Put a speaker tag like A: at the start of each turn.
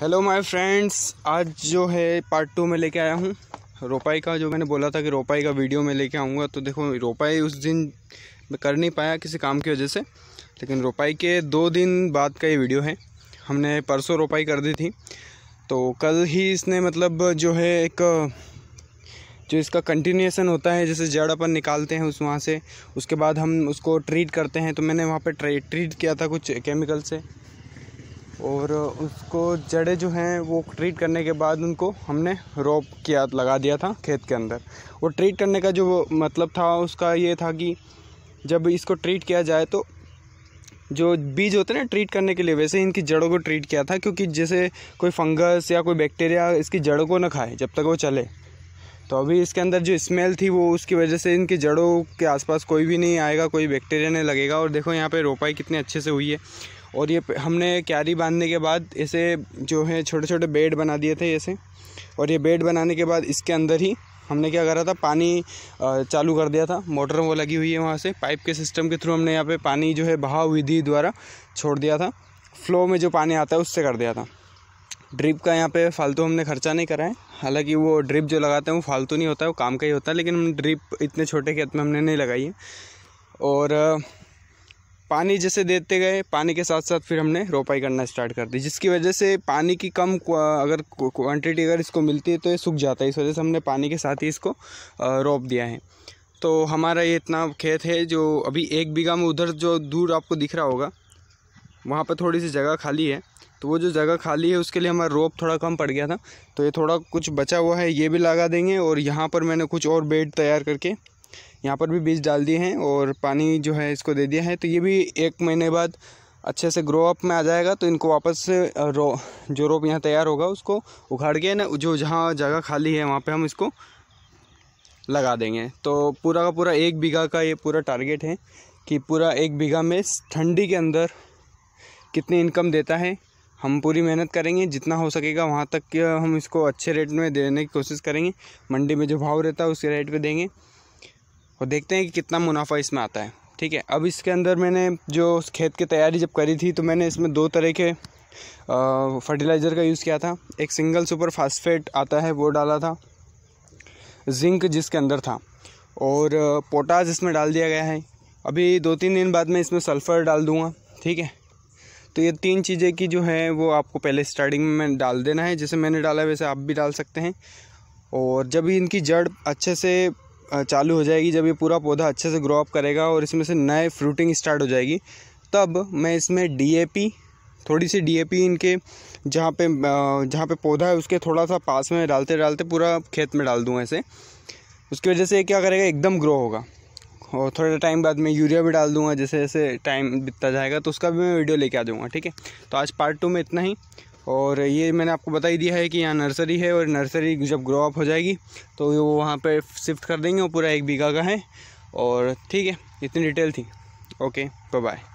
A: hello my friends आज जो है पार्ट टू में लेके आया हूँ रोपाई का जो मैंने बोला था कि रोपाई का वीडियो में लेके आऊँगा तो देखो रोपाई उस दिन मैं कर नहीं पाया किसी काम की वजह से लेकिन रोपाई के दो दिन बाद का ये वीडियो है हमने परसों रोपाई कर दी थी तो कल ही इसने मतलब जो है एक जो इसका कंटिन्यूसन होता है जैसे जड़ अपन निकालते हैं उस वहाँ से उसके बाद हम उसको ट्रीट करते हैं तो मैंने वहाँ पर ट्रीट किया था कुछ केमिकल से और उसको जड़े जो हैं वो ट्रीट करने के बाद उनको हमने रोप किया लगा दिया था खेत के अंदर और ट्रीट करने का जो मतलब था उसका ये था कि जब इसको ट्रीट किया जाए तो जो बीज होते हैं ना ट्रीट करने के लिए वैसे इनकी जड़ों को ट्रीट किया था क्योंकि जैसे कोई फंगस या कोई बैक्टीरिया इसकी जड़ों को ना खाए जब तक वो चले तो अभी इसके अंदर जो स्मेल थी वो उसकी वजह से इनकी जड़ों के आसपास कोई भी नहीं आएगा कोई बैक्टीरिया नहीं लगेगा और देखो यहाँ पे रोपाई कितनी अच्छे से हुई है और ये हमने क्यारी बांधने के बाद इसे जो है छोटे छोटे बेड बना दिए थे ऐसे और ये बेड बनाने के बाद इसके अंदर ही हमने क्या करा था पानी चालू कर दिया था मोटर वो लगी हुई है वहाँ से पाइप के सिस्टम के थ्रू हमने यहाँ पे पानी जो है बहाव विधि द्वारा छोड़ दिया था फ्लो में जो पानी आता है उससे कर दिया था ड्रिप का यहाँ पे फालतू हमने खर्चा नहीं करा है हालांकि वो ड्रिप जो लगाते हैं वो फालतू नहीं होता है वो काम का ही होता है लेकिन ड्रिप इतने छोटे खेत में हमने नहीं लगाई है और पानी जैसे देते गए पानी के साथ साथ फिर हमने रोपाई करना स्टार्ट कर दी जिसकी वजह से पानी की कम अगर क्वांटिटी अगर इसको मिलती है तो ये सूख जाता है इस वजह से हमने पानी के साथ ही इसको रोप दिया है तो हमारा ये इतना खेत है जो अभी एक बीघा में उधर जो दूर आपको दिख रहा होगा वहाँ पर थोड़ी सी जगह खाली है तो वो जो जगह खाली है उसके लिए हमारा रोप थोड़ा कम पड़ गया था तो ये थोड़ा कुछ बचा हुआ है ये भी लगा देंगे और यहाँ पर मैंने कुछ और बेड तैयार करके यहाँ पर भी बीज डाल दिए हैं और पानी जो है इसको दे दिया है तो ये भी एक महीने बाद अच्छे से ग्रो अप में आ जाएगा तो इनको वापस रो जो रोप यहाँ तैयार होगा उसको उखाड़ के ना जो जहाँ जगह खाली है वहाँ पे हम इसको लगा देंगे तो पूरा का पूरा एक बीघा का ये पूरा टारगेट है कि पूरा एक बीघा में ठंडी के अंदर कितनी इनकम देता है हम पूरी मेहनत करेंगे जितना हो सकेगा वहाँ तक हम इसको अच्छे रेट में देने की कोशिश करेंगे मंडी में जो भाव रहता है उसके रेट पर देंगे और देखते हैं कि कितना मुनाफा इसमें आता है ठीक है अब इसके अंदर मैंने जो खेत की तैयारी जब करी थी तो मैंने इसमें दो तरह के फर्टिलाइज़र का यूज़ किया था एक सिंगल सुपर फास्फेट आता है वो डाला था जिंक जिसके अंदर था और पोटास इसमें डाल दिया गया है अभी दो तीन दिन बाद मैं इसमें सल्फ़र डाल दूँगा ठीक है तो ये तीन चीज़ें की जो है वो आपको पहले स्टार्टिंग में डाल देना है जैसे मैंने डाला है वैसे आप भी डाल सकते हैं और जब इनकी जड़ अच्छे से चालू हो जाएगी जब ये पूरा पौधा अच्छे से ग्रो अप करेगा और इसमें से नए फ्रूटिंग स्टार्ट हो जाएगी तब मैं इसमें डीएपी थोड़ी सी डीएपी इनके जहाँ पे जहाँ पे पौधा है उसके थोड़ा सा पास में डालते डालते पूरा खेत में डाल दूँ ऐसे उसकी वजह से क्या करेगा एकदम ग्रो होगा और थोड़े टाइम बाद मैं यूरिया भी डाल दूंगा जैसे जैसे टाइम बीतता जाएगा तो उसका भी मैं वीडियो लेके आ जाऊँगा ठीक है तो आज पार्ट टू में इतना ही और ये मैंने आपको बता ही दिया है कि यहाँ नर्सरी है और नर्सरी जब ग्रो अप हो जाएगी तो वो वहाँ पर शिफ्ट कर देंगे वो पूरा एक बीघा का है और ठीक है इतनी डिटेल थी ओके बाय